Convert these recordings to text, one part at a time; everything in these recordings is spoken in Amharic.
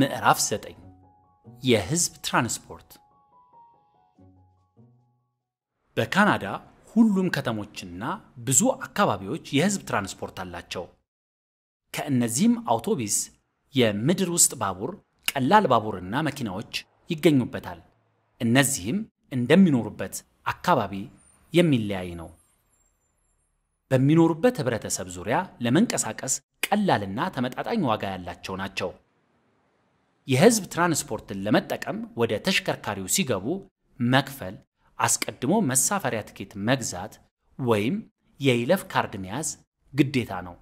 ምዕራፍ 9 የህዝብ ትራንስፖርት በካናዳ ሁሉም ከተሞችና ብዙ አካባቢዎች የህዝብ ትራንስፖርት አላቸው። ከእነዚህም አውቶቢስ፣ የምድር ውስጥ ባቡር፣ ቀላል ባቡርና መኪናዎች ይገኙበታል። እነዚህም እንደሚኖሩበት አካባቢ የሚለያይ ነው። በሚኖሩበት ህብረተሰብ ዙሪያ ለመንቀሳቀስ ቀላልና ተመጣጣኝ ዋጋ ያላቸው ናቸው። የህዝብ ትራንስፖርትን ለመጠቀም ወደ ተሽከርካሪው ሲገቡ መክፈል፣ አስቀድሞ መሳፈሪያ ትኬት መግዛት ወይም የይለፍ ካርድ መያዝ ግዴታ ነው።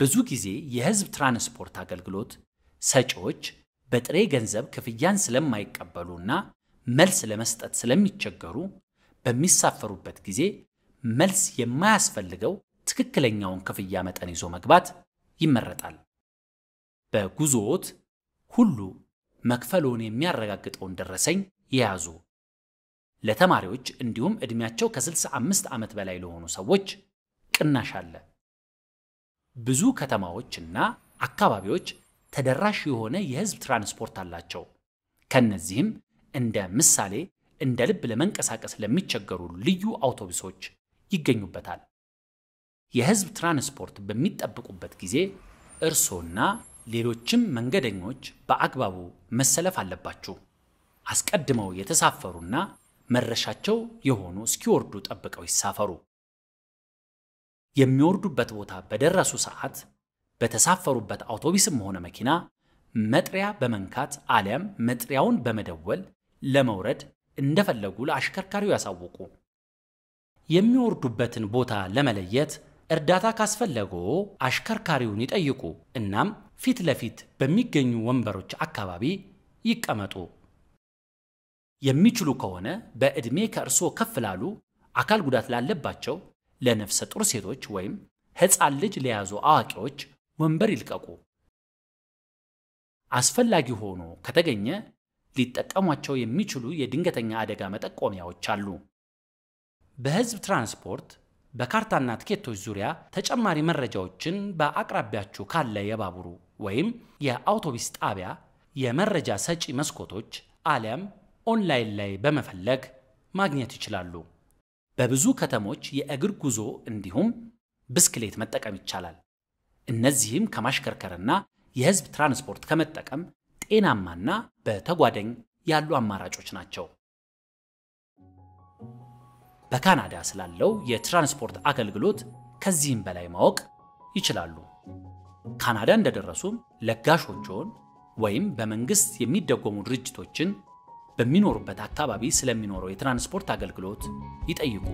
ብዙ ጊዜ የህዝብ ትራንስፖርት አገልግሎት ሰጪዎች በጥሬ ገንዘብ ክፍያን ስለማይቀበሉና መልስ ለመስጠት ስለሚቸገሩ በሚሳፈሩበት ጊዜ መልስ የማያስፈልገው ትክክለኛውን ክፍያ መጠን ይዞ መግባት ይመረጣል። በጉዞዎት ሁሉ መክፈሉን የሚያረጋግጠውን ደረሰኝ የያዙ። ለተማሪዎች እንዲሁም ዕድሜያቸው ከ65 ዓመት በላይ ለሆኑ ሰዎች ቅናሽ አለ። ብዙ ከተማዎችና አካባቢዎች ተደራሽ የሆነ የህዝብ ትራንስፖርት አላቸው። ከነዚህም እንደ ምሳሌ እንደ ልብ ለመንቀሳቀስ ለሚቸገሩ ልዩ አውቶቡሶች ይገኙበታል። የህዝብ ትራንስፖርት በሚጠብቁበት ጊዜ እርሶና ሌሎችም መንገደኞች በአግባቡ መሰለፍ አለባችሁ። አስቀድመው የተሳፈሩና መረሻቸው የሆኑ እስኪወርዱ ጠብቀው ይሳፈሩ። የሚወርዱበት ቦታ በደረሱ ሰዓት በተሳፈሩበት አውቶቡስም ሆነ መኪና መጥሪያ በመንካት አሊያም መጥሪያውን በመደወል ለመውረድ እንደፈለጉ ለአሽከርካሪው ያሳውቁ። የሚወርዱበትን ቦታ ለመለየት እርዳታ ካስፈለገው አሽከርካሪውን ይጠይቁ። እናም ፊት ለፊት በሚገኙ ወንበሮች አካባቢ ይቀመጡ። የሚችሉ ከሆነ በዕድሜ ከእርሶ ከፍ ላሉ፣ አካል ጉዳት ላለባቸው፣ ለነፍሰ ጡር ሴቶች ወይም ሕፃን ልጅ ለያዙ አዋቂዎች ወንበር ይልቀቁ። አስፈላጊ ሆኖ ከተገኘ ሊጠቀሟቸው የሚችሉ የድንገተኛ አደጋ መጠቆሚያዎች አሉ። በሕዝብ ትራንስፖርት፣ በካርታና ትኬቶች ዙሪያ ተጨማሪ መረጃዎችን በአቅራቢያችሁ ካለ የባቡሩ ወይም የአውቶቡስ ጣቢያ የመረጃ ሰጪ መስኮቶች አሊያም ኦንላይን ላይ በመፈለግ ማግኘት ይችላሉ። በብዙ ከተሞች የእግር ጉዞ እንዲሁም ብስክሌት መጠቀም ይቻላል። እነዚህም ከማሽከርከርና የህዝብ ትራንስፖርት ከመጠቀም ጤናማና በተጓደኝ ያሉ አማራጮች ናቸው። በካናዳ ስላለው የትራንስፖርት አገልግሎት ከዚህም በላይ ማወቅ ይችላሉ። ካናዳ እንደደረሱም ለጋሾችዎን ወይም በመንግስት የሚደጎሙ ድርጅቶችን በሚኖሩበት አካባቢ ስለሚኖረው የትራንስፖርት አገልግሎት ይጠይቁ።